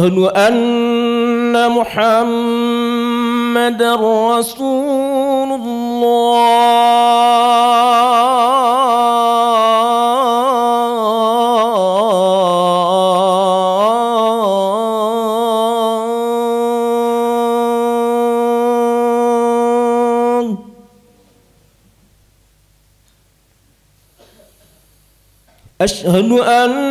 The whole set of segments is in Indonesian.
اشهد أن محمد رسول الله أشهد أن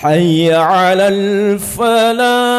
حي على الفلاح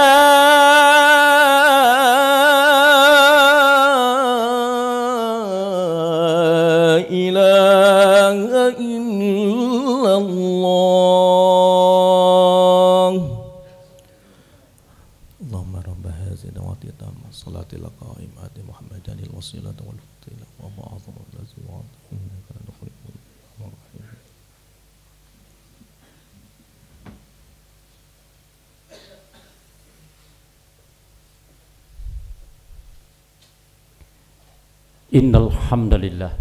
والصلة والفضيلة وما أعظم الذي وعدته إنك لتخرج الرحيم إن الحمد لله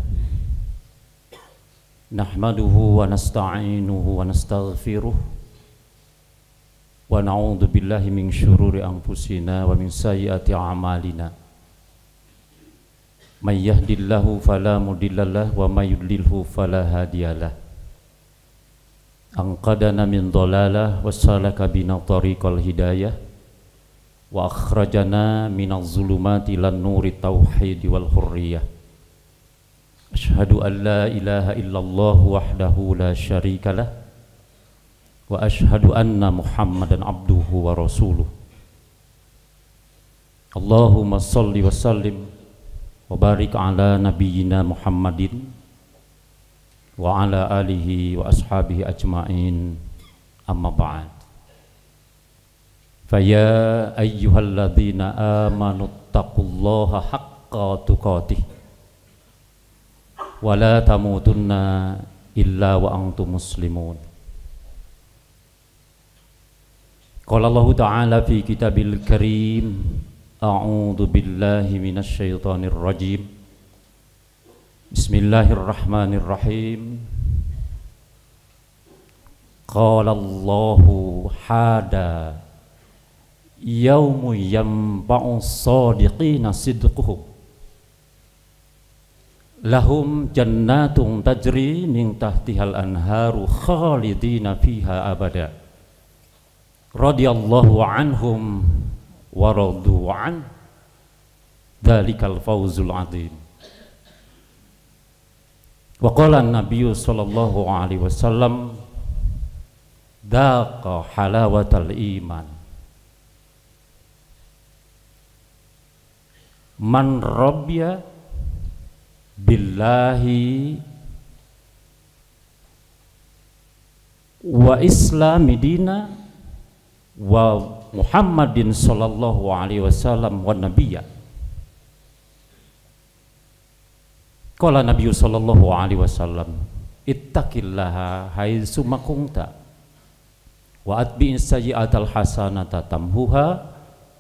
نحمده ونستعينه ونستغفره ونعوذ بالله من شرور أنفسنا ومن سيئات أعمالنا may yahdillahu fala mudhillalah wa may yudlilhu fala hadiyalah anqadana min dhalalah wa salaka bina tariqal hidayah wa akhrajana minaz zulumati lan nuri tauhid wal hurriyah ashhadu an la ilaha illallah wahdahu la syarikalah wa ashhadu anna muhammadan abduhu wa rasuluh Allahumma salli wa sallim wa barik ala nabiyyina Muhammadin wa ala alihi wa ashabihi ajmain amma ba'd fa ya amanu taqullaha haqqa illa wa angtu muslimun qala allah ta'ala fi kitabil karim أعوذ بالله من الشيطان الرجيم بسم الله الرحمن الرحيم قال الله حادا يوم ينبع الصادقين صدقهم لهم جنات تجري من تحتها الأنهار خالدين فيها أبدا رضي الله عنهم wa radu an dzalikal fawzul adzim wa qala an sallallahu alaihi wasallam daqa halawatal iman man rabya billahi wa islami dina wa Muhammadin sallallahu alaihi wasallam wa nabiyya Kala Nabi sallallahu alaihi wasallam ittaqillaha haitsu makunta wa atbi'is sayyi'atal hasanata tamhuha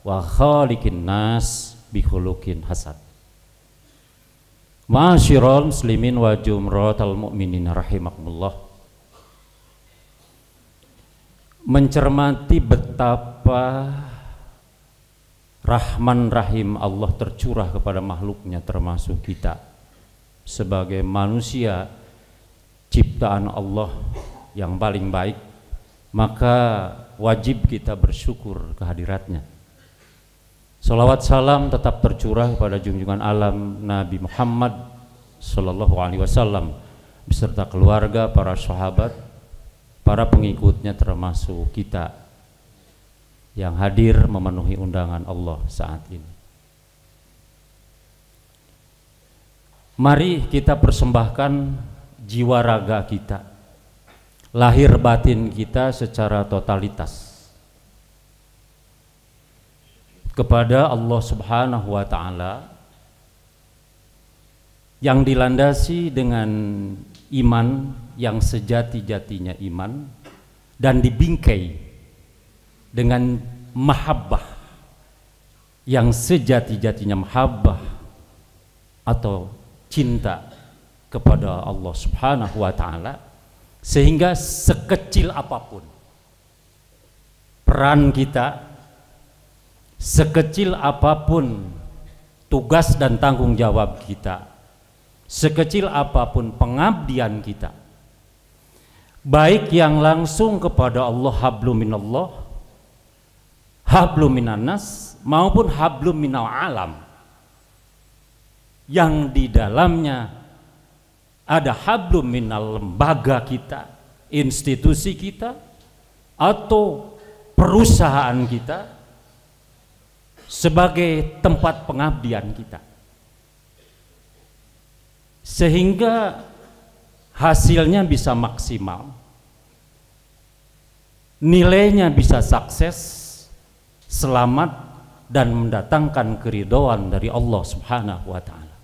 wa khaliqin nas bi khuluqin hasan Ma'asyiral muslimin wa jumratal mu'minin rahimakumullah mencermati betapa Rahman Rahim Allah tercurah kepada makhluknya termasuk kita sebagai manusia ciptaan Allah yang paling baik maka wajib kita bersyukur kehadiratnya Salawat salam tetap tercurah kepada junjungan alam Nabi Muhammad Sallallahu Alaihi Wasallam beserta keluarga, para sahabat, para pengikutnya termasuk kita yang hadir memenuhi undangan Allah saat ini. Mari kita persembahkan jiwa raga kita, lahir batin kita secara totalitas kepada Allah Subhanahu wa taala yang dilandasi dengan iman yang sejati-jatinya iman dan dibingkai dengan mahabbah yang sejati-jatinya mahabbah atau cinta kepada Allah Subhanahu wa taala sehingga sekecil apapun peran kita sekecil apapun tugas dan tanggung jawab kita sekecil apapun pengabdian kita baik yang langsung kepada Allah hablum minallah hablum minannas maupun hablum minal alam yang di dalamnya ada hablum minal lembaga kita institusi kita atau perusahaan kita sebagai tempat pengabdian kita sehingga hasilnya bisa maksimal nilainya bisa sukses selamat dan mendatangkan keridoan dari Allah subhanahu wa ta'ala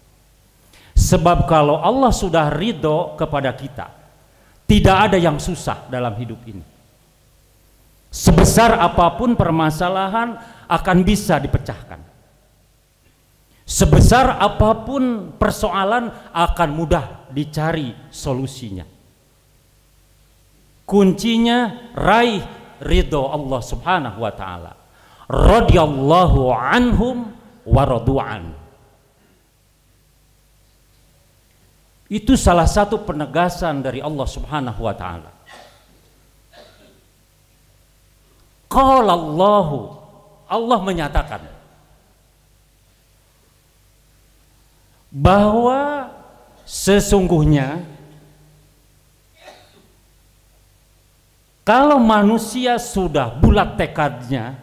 sebab kalau Allah sudah ridho kepada kita tidak ada yang susah dalam hidup ini sebesar apapun permasalahan akan bisa dipecahkan Sebesar apapun persoalan akan mudah dicari solusinya. Kuncinya raih ridho Allah Subhanahu wa taala. Radhiyallahu anhum wa radu'an. Itu salah satu penegasan dari Allah Subhanahu wa taala. Qala Allah menyatakan bahwa sesungguhnya kalau manusia sudah bulat tekadnya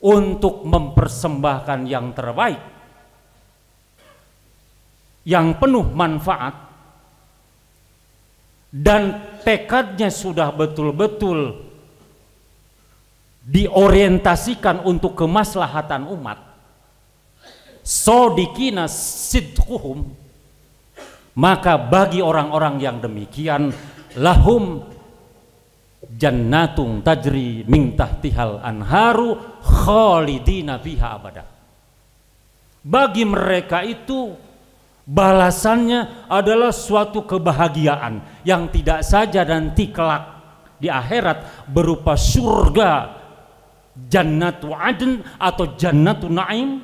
untuk mempersembahkan yang terbaik yang penuh manfaat dan tekadnya sudah betul-betul diorientasikan untuk kemaslahatan umat sodikina sidquhum maka bagi orang-orang yang demikian lahum jannatung tajri min tahtihal anharu khalidina fiha abada bagi mereka itu balasannya adalah suatu kebahagiaan yang tidak saja nanti kelak di akhirat berupa surga jannatu adn atau jannatu naim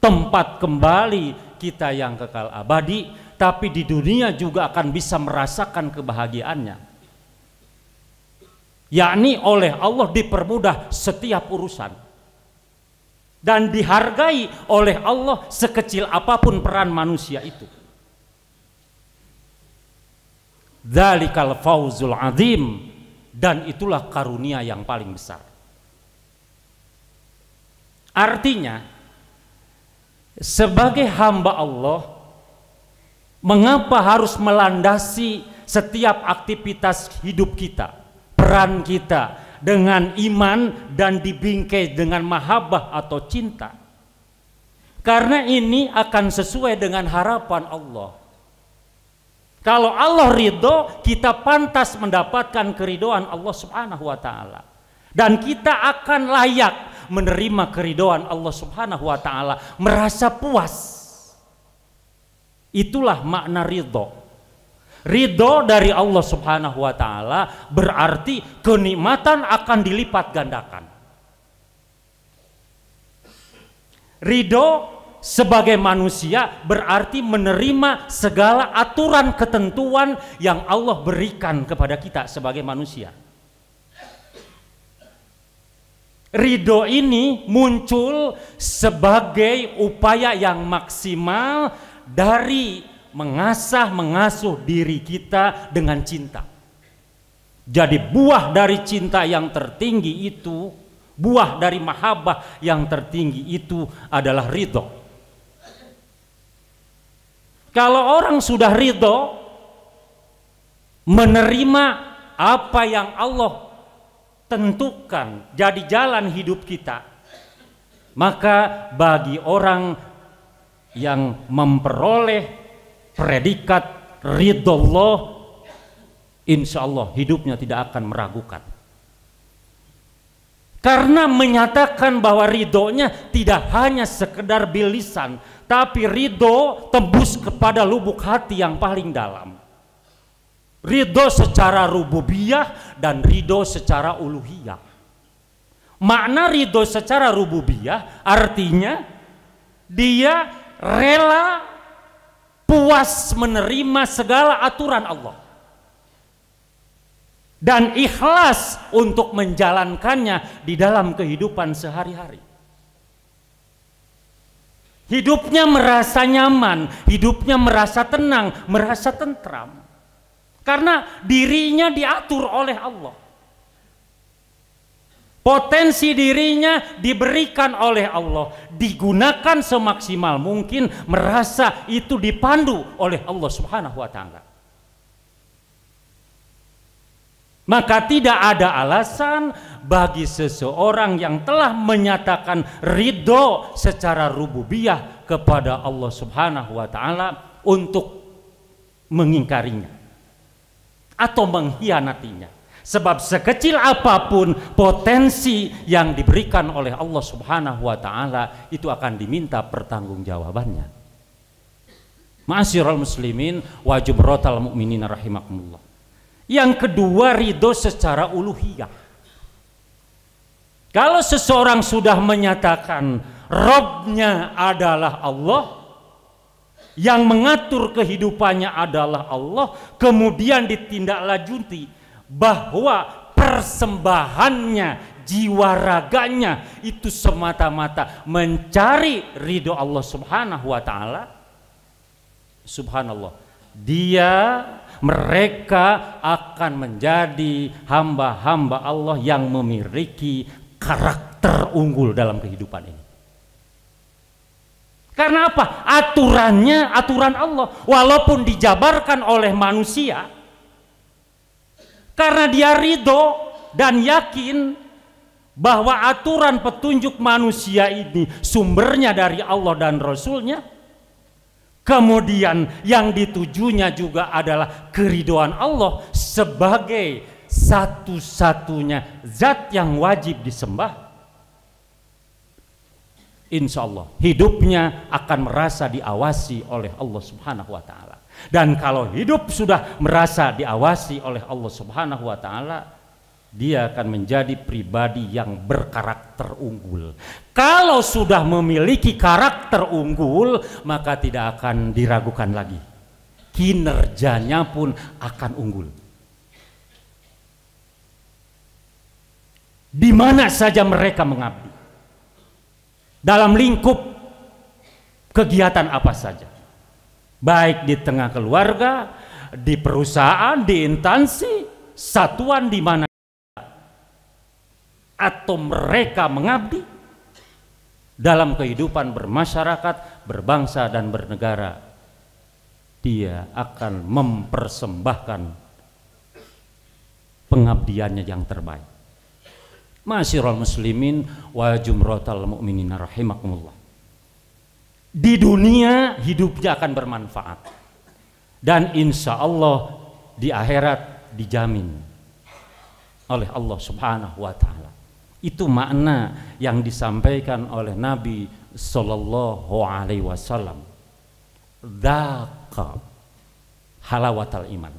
tempat kembali kita yang kekal abadi, tapi di dunia juga akan bisa merasakan kebahagiaannya. Yakni oleh Allah dipermudah setiap urusan. Dan dihargai oleh Allah sekecil apapun peran manusia itu. Dalikal fauzul azim. Dan itulah karunia yang paling besar. Artinya, sebagai hamba Allah, mengapa harus melandasi setiap aktivitas hidup kita, peran kita dengan iman dan dibingkai dengan mahabbah atau cinta? Karena ini akan sesuai dengan harapan Allah. Kalau Allah ridho, kita pantas mendapatkan keridoan Allah Subhanahu wa Ta'ala, dan kita akan layak menerima keridoan Allah Subhanahu wa taala, merasa puas. Itulah makna ridho. Ridho dari Allah Subhanahu wa taala berarti kenikmatan akan dilipat gandakan. Ridho sebagai manusia berarti menerima segala aturan ketentuan yang Allah berikan kepada kita sebagai manusia. Ridho ini muncul sebagai upaya yang maksimal dari mengasah mengasuh diri kita dengan cinta. Jadi buah dari cinta yang tertinggi itu, buah dari mahabbah yang tertinggi itu adalah ridho. Kalau orang sudah ridho, menerima apa yang Allah tentukan jadi jalan hidup kita maka bagi orang yang memperoleh predikat ridhollah insya Allah hidupnya tidak akan meragukan karena menyatakan bahwa ridhonya tidak hanya sekedar bilisan tapi ridho tembus kepada lubuk hati yang paling dalam Ridho secara rububiyah dan ridho secara uluhiyah. Makna ridho secara rububiyah artinya dia rela puas menerima segala aturan Allah. Dan ikhlas untuk menjalankannya di dalam kehidupan sehari-hari. Hidupnya merasa nyaman, hidupnya merasa tenang, merasa tentram. Karena dirinya diatur oleh Allah. Potensi dirinya diberikan oleh Allah, digunakan semaksimal mungkin, merasa itu dipandu oleh Allah Subhanahu wa taala. Maka tidak ada alasan bagi seseorang yang telah menyatakan ridho secara rububiyah kepada Allah Subhanahu wa taala untuk mengingkarinya atau mengkhianatinya. Sebab sekecil apapun potensi yang diberikan oleh Allah Subhanahu wa taala itu akan diminta pertanggungjawabannya. Ma'asyiral muslimin wa jumratal mukminin rahimakumullah. Yang kedua ridho secara uluhiyah. Kalau seseorang sudah menyatakan Robnya adalah Allah yang mengatur kehidupannya adalah Allah, kemudian ditindaklanjuti bahwa persembahannya, jiwa raganya itu semata-mata mencari ridho Allah Subhanahu wa taala. Subhanallah. Dia mereka akan menjadi hamba-hamba Allah yang memiliki karakter unggul dalam kehidupan ini. Karena apa? Aturannya aturan Allah. Walaupun dijabarkan oleh manusia, karena dia ridho dan yakin bahwa aturan petunjuk manusia ini sumbernya dari Allah dan Rasulnya. Kemudian yang ditujunya juga adalah keridoan Allah sebagai satu-satunya zat yang wajib disembah Insya Allah hidupnya akan merasa diawasi oleh Allah Subhanahu wa Ta'ala. Dan kalau hidup sudah merasa diawasi oleh Allah Subhanahu wa Ta'ala, dia akan menjadi pribadi yang berkarakter unggul. Kalau sudah memiliki karakter unggul, maka tidak akan diragukan lagi. Kinerjanya pun akan unggul. Di mana saja mereka mengabdi dalam lingkup kegiatan apa saja. Baik di tengah keluarga, di perusahaan, di instansi, satuan di mana atau mereka mengabdi dalam kehidupan bermasyarakat, berbangsa dan bernegara. Dia akan mempersembahkan pengabdiannya yang terbaik. Masyiral muslimin wa jumratal mu'minin rahimakumullah. Di dunia hidupnya akan bermanfaat. Dan insya Allah di akhirat dijamin oleh Allah subhanahu wa ta'ala. Itu makna yang disampaikan oleh Nabi Sallallahu Alaihi Wasallam. Dhaqa halawatal iman.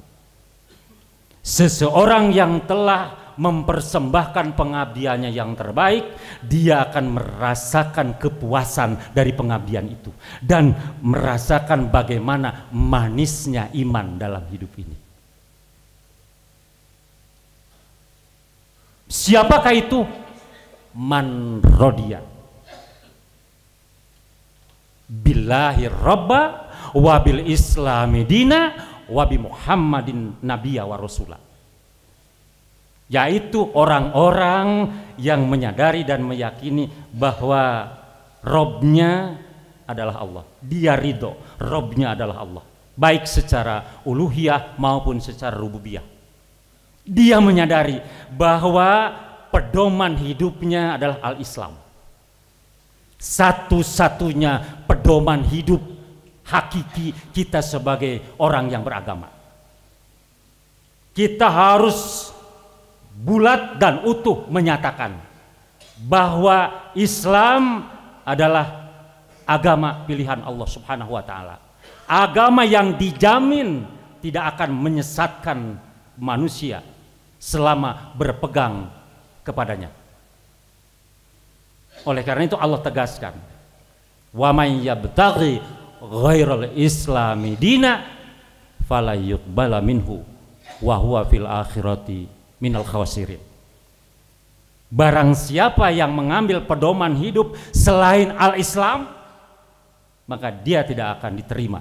Seseorang yang telah mempersembahkan pengabdiannya yang terbaik, dia akan merasakan kepuasan dari pengabdian itu dan merasakan bagaimana manisnya iman dalam hidup ini. Siapakah itu? Man Billahi robba wabil islami dina wabi muhammadin nabiya wa rasulah yaitu orang-orang yang menyadari dan meyakini bahwa Robnya adalah Allah. Dia ridho, Robnya adalah Allah. Baik secara uluhiyah maupun secara rububiyah. Dia menyadari bahwa pedoman hidupnya adalah al-Islam. Satu-satunya pedoman hidup hakiki kita sebagai orang yang beragama. Kita harus bulat dan utuh menyatakan bahwa Islam adalah agama pilihan Allah Subhanahu wa taala. Agama yang dijamin tidak akan menyesatkan manusia selama berpegang kepadanya. Oleh karena itu Allah tegaskan, "Wa may yabtaghi ghairal islami dina fala yuqbala minhu wa huwa fil akhirati minal khawasirin. Barang siapa yang mengambil pedoman hidup selain al-Islam, maka dia tidak akan diterima.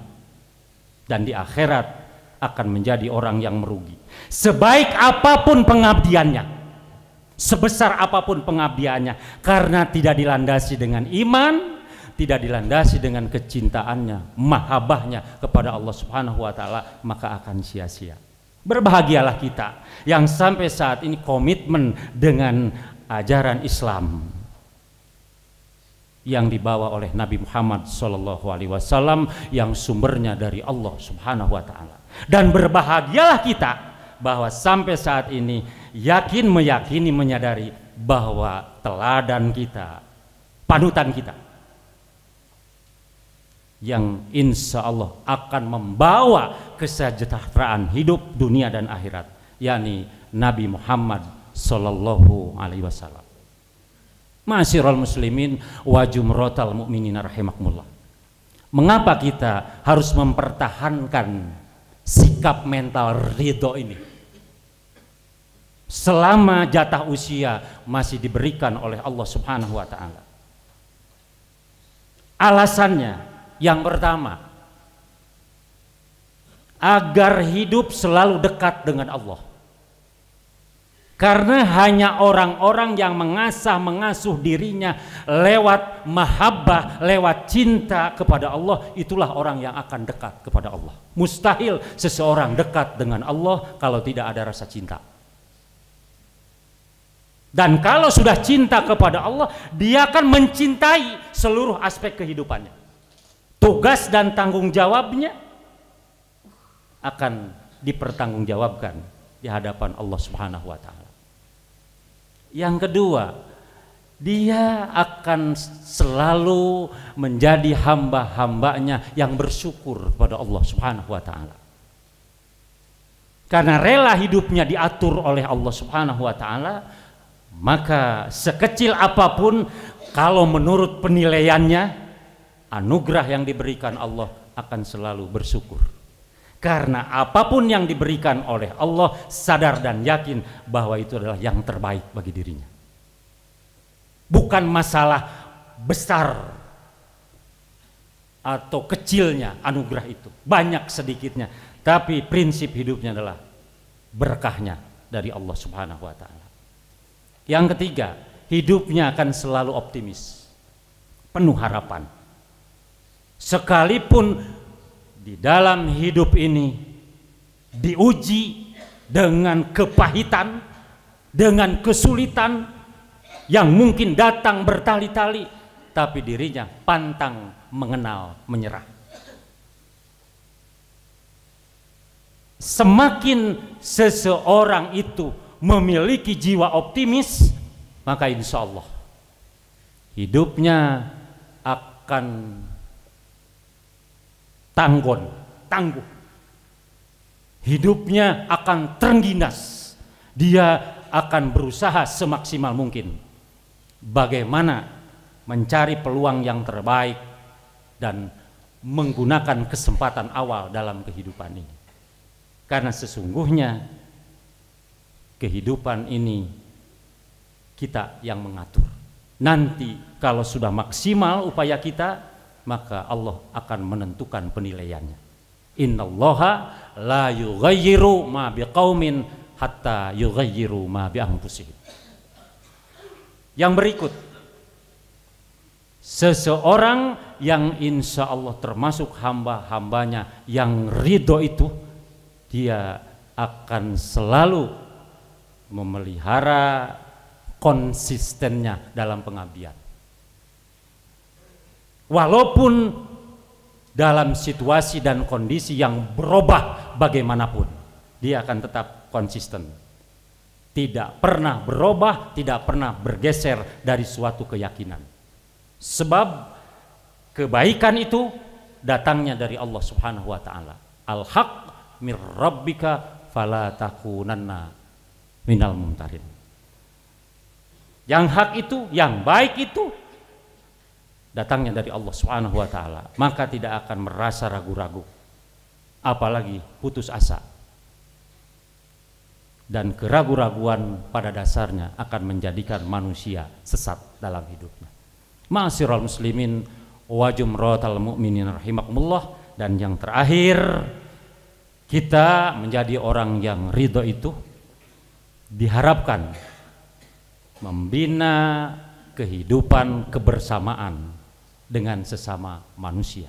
Dan di akhirat akan menjadi orang yang merugi. Sebaik apapun pengabdiannya, sebesar apapun pengabdiannya, karena tidak dilandasi dengan iman, tidak dilandasi dengan kecintaannya, mahabahnya kepada Allah Subhanahu wa taala, maka akan sia-sia. Berbahagialah kita yang sampai saat ini komitmen dengan ajaran Islam yang dibawa oleh Nabi Muhammad Shallallahu Alaihi Wasallam yang sumbernya dari Allah Subhanahu Wa Taala dan berbahagialah kita bahwa sampai saat ini yakin meyakini menyadari bahwa teladan kita panutan kita yang insya Allah akan membawa kesejahteraan hidup dunia dan akhirat yakni Nabi Muhammad Sallallahu Alaihi Wasallam Masyirul muslimin wa jumrotal mu'minin rahimakumullah Mengapa kita harus mempertahankan sikap mental ridho ini selama jatah usia masih diberikan oleh Allah Subhanahu wa taala. Alasannya yang pertama, agar hidup selalu dekat dengan Allah. Karena hanya orang-orang yang mengasah mengasuh dirinya lewat mahabbah, lewat cinta kepada Allah, itulah orang yang akan dekat kepada Allah. Mustahil seseorang dekat dengan Allah kalau tidak ada rasa cinta. Dan kalau sudah cinta kepada Allah, dia akan mencintai seluruh aspek kehidupannya tugas dan tanggung jawabnya akan dipertanggungjawabkan di hadapan Allah Subhanahu wa taala. Yang kedua, dia akan selalu menjadi hamba-hambanya yang bersyukur kepada Allah Subhanahu wa taala. Karena rela hidupnya diatur oleh Allah Subhanahu wa taala, maka sekecil apapun kalau menurut penilaiannya anugerah yang diberikan Allah akan selalu bersyukur. Karena apapun yang diberikan oleh Allah sadar dan yakin bahwa itu adalah yang terbaik bagi dirinya. Bukan masalah besar atau kecilnya anugerah itu, banyak sedikitnya, tapi prinsip hidupnya adalah berkahnya dari Allah Subhanahu wa taala. Yang ketiga, hidupnya akan selalu optimis, penuh harapan sekalipun di dalam hidup ini diuji dengan kepahitan, dengan kesulitan yang mungkin datang bertali-tali, tapi dirinya pantang mengenal menyerah. Semakin seseorang itu memiliki jiwa optimis, maka insya Allah hidupnya akan tanggon, tangguh. Hidupnya akan terengginas. Dia akan berusaha semaksimal mungkin. Bagaimana mencari peluang yang terbaik dan menggunakan kesempatan awal dalam kehidupan ini. Karena sesungguhnya kehidupan ini kita yang mengatur. Nanti kalau sudah maksimal upaya kita, maka Allah akan menentukan penilaiannya. Innallaha la yughayyiru ma biqaumin hatta yughayyiru ma bi anfusihim. Yang berikut Seseorang yang insya Allah termasuk hamba-hambanya yang ridho itu Dia akan selalu memelihara konsistennya dalam pengabdian Walaupun dalam situasi dan kondisi yang berubah bagaimanapun, dia akan tetap konsisten. Tidak pernah berubah, tidak pernah bergeser dari suatu keyakinan. Sebab kebaikan itu datangnya dari Allah Subhanahu wa taala. Al-haq mir rabbika fala takunanna minal mumtarin. Yang hak itu, yang baik itu datangnya dari Allah Subhanahu wa taala, maka tidak akan merasa ragu-ragu apalagi putus asa. Dan keragu-raguan pada dasarnya akan menjadikan manusia sesat dalam hidupnya. Ma'asyiral muslimin wa jumratal mu'minin rahimakumullah dan yang terakhir kita menjadi orang yang ridho itu diharapkan membina kehidupan kebersamaan dengan sesama manusia.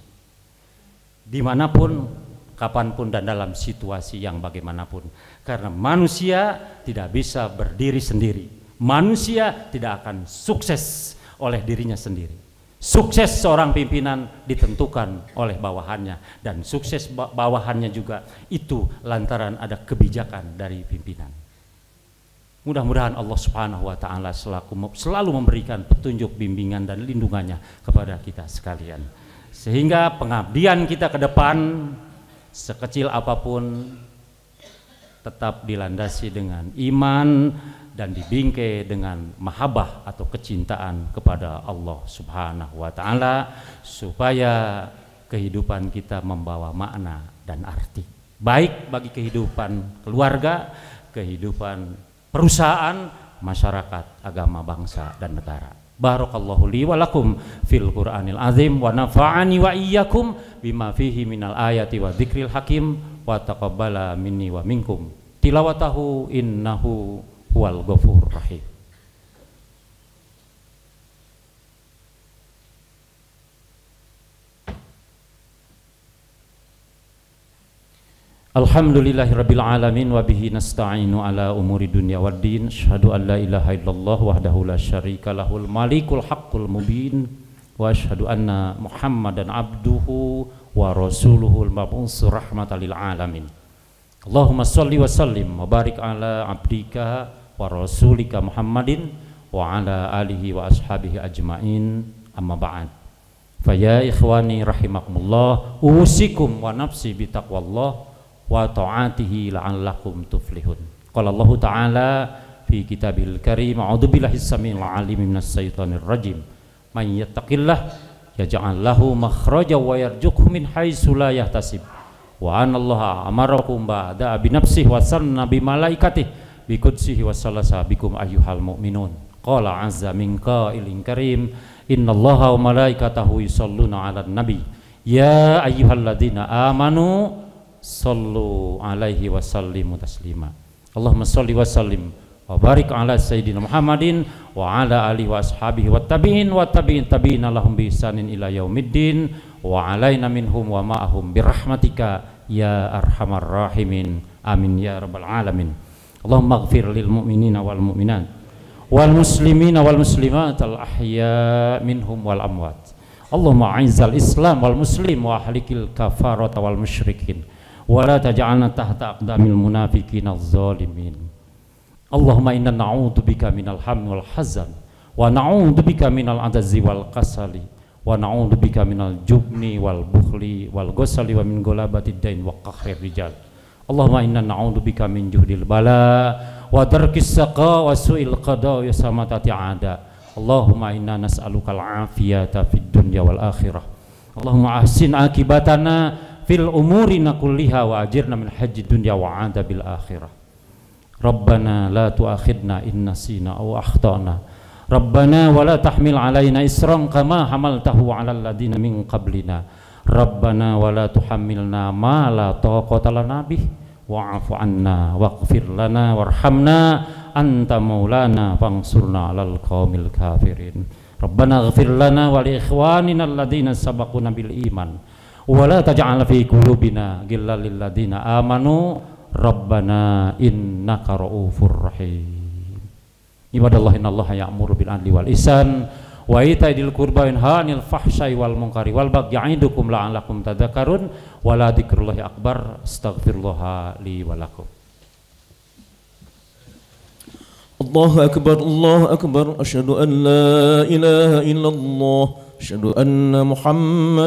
Dimanapun, kapanpun dan dalam situasi yang bagaimanapun. Karena manusia tidak bisa berdiri sendiri. Manusia tidak akan sukses oleh dirinya sendiri. Sukses seorang pimpinan ditentukan oleh bawahannya dan sukses bawahannya juga itu lantaran ada kebijakan dari pimpinan. Mudah-mudahan Allah Subhanahu wa taala selaku selalu memberikan petunjuk bimbingan dan lindungannya kepada kita sekalian. Sehingga pengabdian kita ke depan sekecil apapun tetap dilandasi dengan iman dan dibingkai dengan mahabbah atau kecintaan kepada Allah Subhanahu wa taala supaya kehidupan kita membawa makna dan arti baik bagi kehidupan keluarga, kehidupan perusahaan, masyarakat, agama, bangsa, dan negara. Barakallahu li wa lakum fil Qur'anil azim wa nafa'ani wa iyyakum bima fihi minal ayati wa dzikril hakim wa taqabbala minni wa minkum tilawatahu innahu huwal ghafur rahim. Alhamdulillahirabbil alamin wa bihi nasta'inu ala umuri dunya waddin. Asyhadu an la ilaha illallah wahdahu la syarika lahul malikul haqqul mubin wa asyhadu anna Muhammadan abduhu wa rasuluhul mab'uts rahmatan lil alamin. Allahumma shalli wa sallim wa barik ala abdika wa rasulika Muhammadin wa ala alihi wa ashabihi ajmain amma ba'd. Fa ya ikhwani rahimakumullah usikum wa nafsi bitaqwallah wa ta'atihi la'allakum tuflihun. Qala Allah Ta'ala fi kitabil karim a'udzu billahi samiil alim minas syaitonir rajim. Man yattaqillah yaj'al lahu makhraja wa yarzuqhu min haitsu la yahtasib. Wa anallaha amarakum ba'da bi nafsihi wa sanna bi malaikatihi wa sallasa bikum ayyuhal mu'minun. Qala 'azza min qa'ilin karim innallaha wa malaikatahu yusalluna 'alan nabi. Ya ayyuhalladzina amanu sallu alaihi wasallimu taslima Allahumma salli wa sallim wa barik ala sayyidina Muhammadin wa ala alihi wa ashabihi wa tabi'in wa tabi'in tabi'in lahum bi ihsanin ila yaumiddin wa alaina minhum wa ma'ahum bi rahmatika ya arhamar rahimin amin ya rabbal alamin Allahumma ighfir lil mu'minina wal mu'minat wal muslimina wal muslimat al ahya minhum wal amwat Allahumma aizal islam wal muslim wa ahlikil kafarata wal musyrikin ولا تجعلنا تحت أقدام المنافقين الظالمين اللهم إنا نعوذ بك من الهم والحزن ونعوذ بك من العجز والكسل ونعوذ بك من الجبن والبخل والغسل ومن غلبة الدين وقهر الرجال اللهم إنا نعوذ بك من جهد البلاء ودرك السقاء وسوء القضاء وسماتة عاداء اللهم إنا نسألك العافية في الدنيا والآخرة اللهم أحسن عاقبتنا fil umuri kulliha wa ajirna min haji dunya wa adabil akhirah Rabbana la tuakhidna in nasina aw akhtana Rabbana wa la tahmil alaina isran kama hamaltahu ala alladhina min qablina Rabbana wa la tuhammilna ma la taqata lana bih wa'fu anna waghfir lana warhamna anta maulana fansurna alal qaumil kafirin Rabbana ighfir lana wa li ikhwanina alladhina sabaquna bil iman wala taj'al fi qulubina ghillal lil ladina amanu rabbana innaka raufur rahim ibadallah innallaha ya'muru bil adli wal ihsan wa itaidil qurba wa yanhanil fahsai wal munkari wal bagyi ya'idukum la'allakum tadhakkarun wala dzikrullahi akbar astaghfirullah li wa lakum Allahu akbar Allah akbar asyhadu an la ilaha illallah asyhadu anna muhammad